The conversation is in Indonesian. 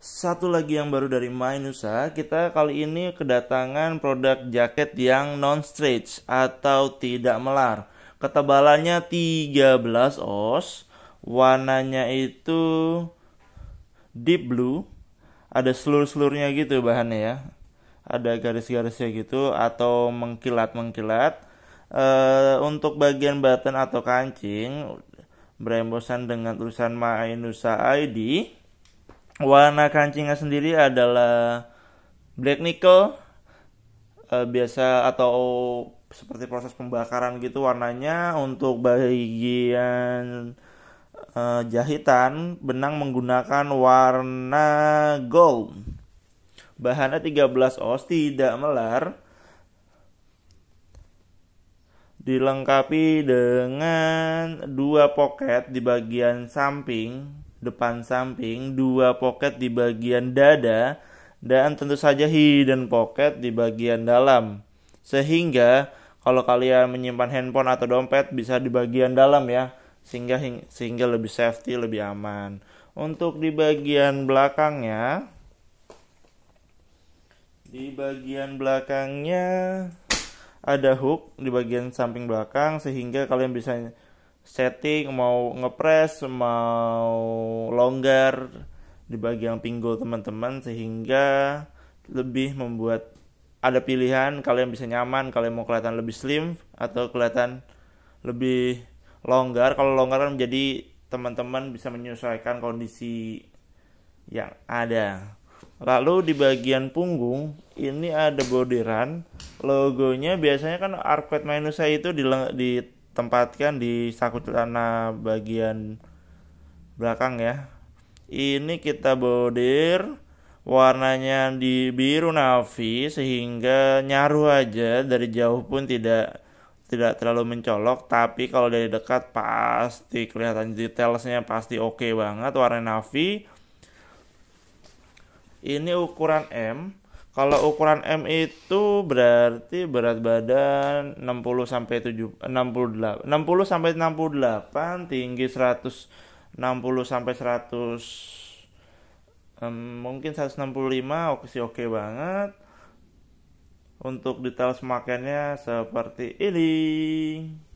Satu lagi yang baru dari Mainusa kita kali ini kedatangan produk jaket yang non-stretch atau tidak melar. Ketebalannya 13 oz warnanya itu deep blue, ada selur-selurnya gitu bahannya ya. Ada garis-garisnya gitu atau mengkilat-mengkilat. E, untuk bagian button atau kancing berembosan dengan tulisan Mainusa ID warna kancingnya sendiri adalah black nickel uh, biasa atau seperti proses pembakaran gitu warnanya untuk bagian uh, jahitan benang menggunakan warna gold bahannya 13 oz tidak melar dilengkapi dengan dua pocket di bagian samping depan samping, dua pocket di bagian dada, dan tentu saja hidden pocket di bagian dalam. Sehingga kalau kalian menyimpan handphone atau dompet bisa di bagian dalam ya, sehingga sehingga lebih safety, lebih aman. Untuk di bagian belakangnya di bagian belakangnya ada hook di bagian samping belakang sehingga kalian bisa setting mau ngepres mau longgar di bagian pinggul teman-teman sehingga lebih membuat ada pilihan kalian bisa nyaman kalian mau kelihatan lebih slim atau kelihatan lebih longgar kalau longgar kan menjadi teman-teman bisa menyesuaikan kondisi yang ada lalu di bagian punggung ini ada bordiran logonya biasanya kan arcade minus itu di, di tempatkan di saku celana bagian belakang ya. Ini kita bordir warnanya di biru navy sehingga nyaru aja dari jauh pun tidak tidak terlalu mencolok tapi kalau dari dekat pasti kelihatan detailsnya pasti oke okay banget warna navy ini ukuran M kalau ukuran M itu berarti berat badan 60 sampai 68 60 sampai 68, tinggi 160 sampai 100 um, mungkin 165 oke sih oke banget. Untuk detail semakinnya seperti ini.